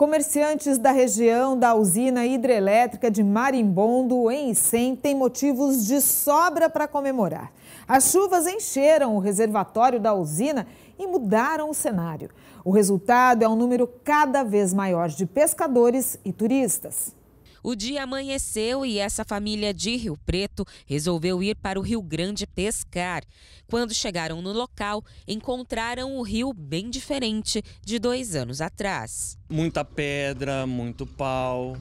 Comerciantes da região da usina hidrelétrica de Marimbondo, em Icém, têm motivos de sobra para comemorar. As chuvas encheram o reservatório da usina e mudaram o cenário. O resultado é um número cada vez maior de pescadores e turistas. O dia amanheceu e essa família de Rio Preto resolveu ir para o Rio Grande pescar. Quando chegaram no local, encontraram o rio bem diferente de dois anos atrás. Muita pedra, muito pau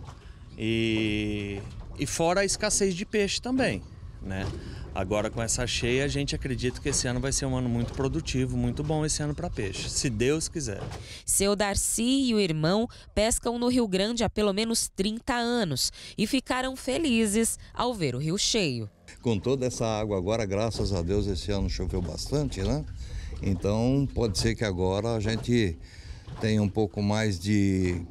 e, e fora a escassez de peixe também, né? Agora, com essa cheia, a gente acredita que esse ano vai ser um ano muito produtivo, muito bom esse ano para peixe, se Deus quiser. Seu Darcy e o irmão pescam no Rio Grande há pelo menos 30 anos e ficaram felizes ao ver o rio cheio. Com toda essa água agora, graças a Deus, esse ano choveu bastante, né? Então, pode ser que agora a gente tenha um pouco mais de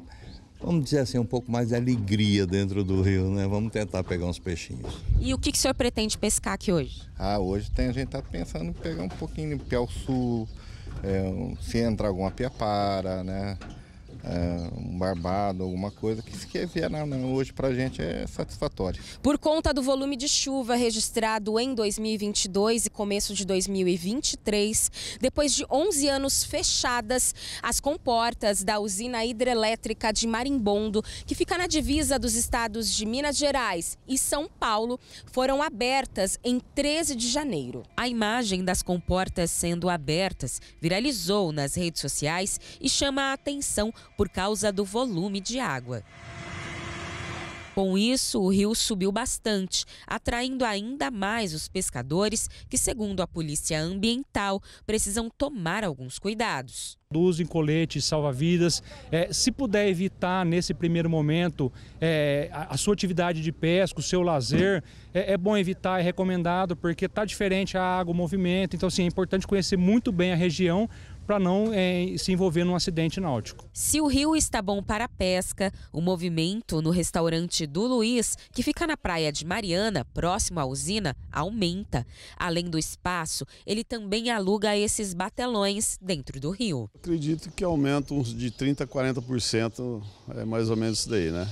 vamos dizer assim, um pouco mais de alegria dentro do rio, né? Vamos tentar pegar uns peixinhos. E o que, que o senhor pretende pescar aqui hoje? Ah, hoje tem, a gente está pensando em pegar um pouquinho de piau sul, é, se entrar alguma piapara, né? é, um barbado, alguma coisa, que se vier na, né, né, hoje para a gente é satisfatório. Por conta do volume de chuva registrado em 2022 e começo de 2023, depois de 11 anos fechadas, as comportas da usina hidrelétrica de Marimbondo, que fica na divisa dos estados de Minas Gerais e São Paulo, foram abertas em 13 de janeiro. A imagem das comportas sendo abertas viralizou nas redes sociais e chama a atenção por causa do volume de água. Com isso, o rio subiu bastante, atraindo ainda mais os pescadores, que, segundo a Polícia Ambiental, precisam tomar alguns cuidados. Usem coletes, salva-vidas. É, se puder evitar, nesse primeiro momento, é, a, a, sua atividade de pesca, o seu lazer, é, é bom evitar, é recomendado, porque está diferente a água, o movimento. Então, assim, é importante conhecer muito bem a região para não é, se envolver num acidente náutico. Se o rio está bom para a pesca, o movimento no restaurante do Luiz, que fica na praia de Mariana, próximo à usina, aumenta. Além do espaço, ele também aluga esses batelões dentro do rio. Acredito que aumenta uns de 30% a 40%, é mais ou menos isso daí, né?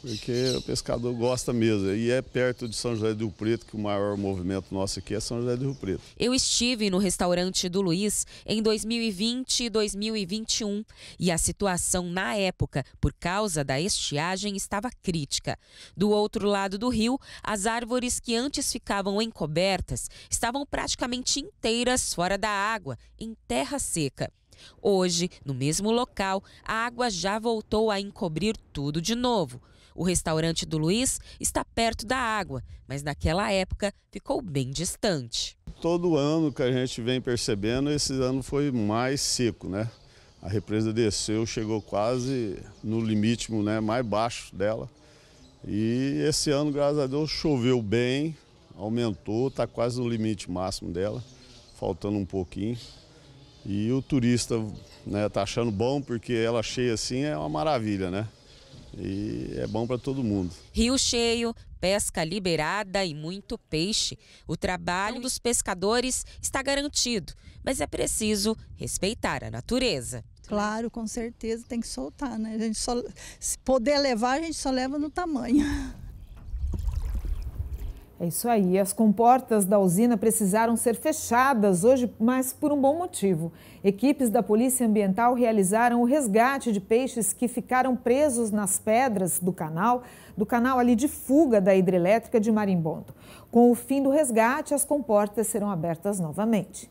porque o pescador gosta mesmo. E é perto de São José do Rio Preto, que o maior movimento nosso aqui é São José do Rio Preto. Eu estive no restaurante do Luiz em 2020 e 2021 e a situação na época, por causa da estiagem, estava crítica. Do outro lado do rio, as árvores que antes ficavam encobertas estavam praticamente inteiras fora da água, em terra seca. Hoje, no mesmo local, a água já voltou a encobrir tudo de novo. O restaurante do Luiz está perto da água, mas naquela época ficou bem distante. Todo ano que a gente vem percebendo, esse ano foi mais seco, né? A represa desceu, chegou quase no limite né, mais baixo dela. E esse ano, graças a Deus, choveu bem, aumentou, está quase no limite máximo dela, faltando um pouquinho. E o turista né, tá achando bom porque ela cheia assim é uma maravilha, né? e é bom para todo mundo. Rio cheio, pesca liberada e muito peixe. O trabalho dos pescadores está garantido, mas é preciso respeitar a natureza. Claro, com certeza tem que soltar, né? A gente só se poder levar, a gente só leva no tamanho. É isso aí. As comportas da usina precisaram ser fechadas hoje, mas por um bom motivo. Equipes da Polícia Ambiental realizaram o resgate de peixes que ficaram presos nas pedras do canal, do canal ali de fuga da hidrelétrica de Marimbondo. Com o fim do resgate, as comportas serão abertas novamente.